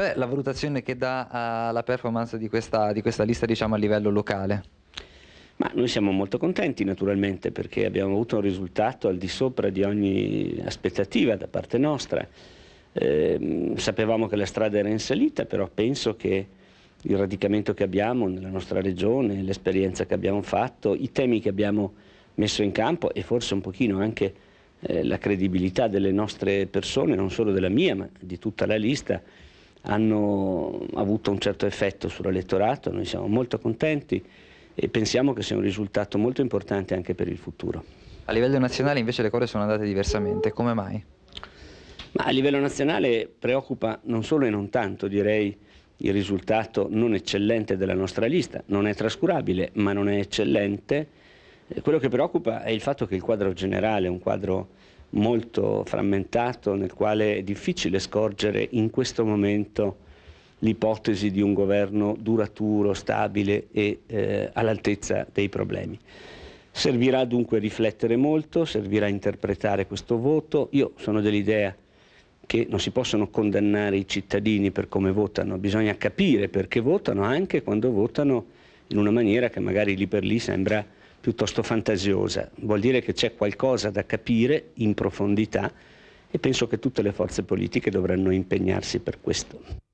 Qual è la valutazione che dà alla eh, performance di questa, di questa lista diciamo, a livello locale? Ma noi siamo molto contenti naturalmente perché abbiamo avuto un risultato al di sopra di ogni aspettativa da parte nostra. Eh, sapevamo che la strada era in salita, però penso che il radicamento che abbiamo nella nostra regione, l'esperienza che abbiamo fatto, i temi che abbiamo messo in campo e forse un pochino anche eh, la credibilità delle nostre persone, non solo della mia, ma di tutta la lista, hanno avuto un certo effetto sull'elettorato, noi siamo molto contenti e pensiamo che sia un risultato molto importante anche per il futuro. A livello nazionale invece le cose sono andate diversamente, come mai? Ma a livello nazionale preoccupa non solo e non tanto, direi, il risultato non eccellente della nostra lista, non è trascurabile, ma non è eccellente. Eh, quello che preoccupa è il fatto che il quadro generale, un quadro molto frammentato nel quale è difficile scorgere in questo momento l'ipotesi di un governo duraturo, stabile e eh, all'altezza dei problemi. Servirà dunque riflettere molto, servirà interpretare questo voto. Io sono dell'idea che non si possono condannare i cittadini per come votano, bisogna capire perché votano anche quando votano in una maniera che magari lì per lì sembra piuttosto fantasiosa, vuol dire che c'è qualcosa da capire in profondità e penso che tutte le forze politiche dovranno impegnarsi per questo.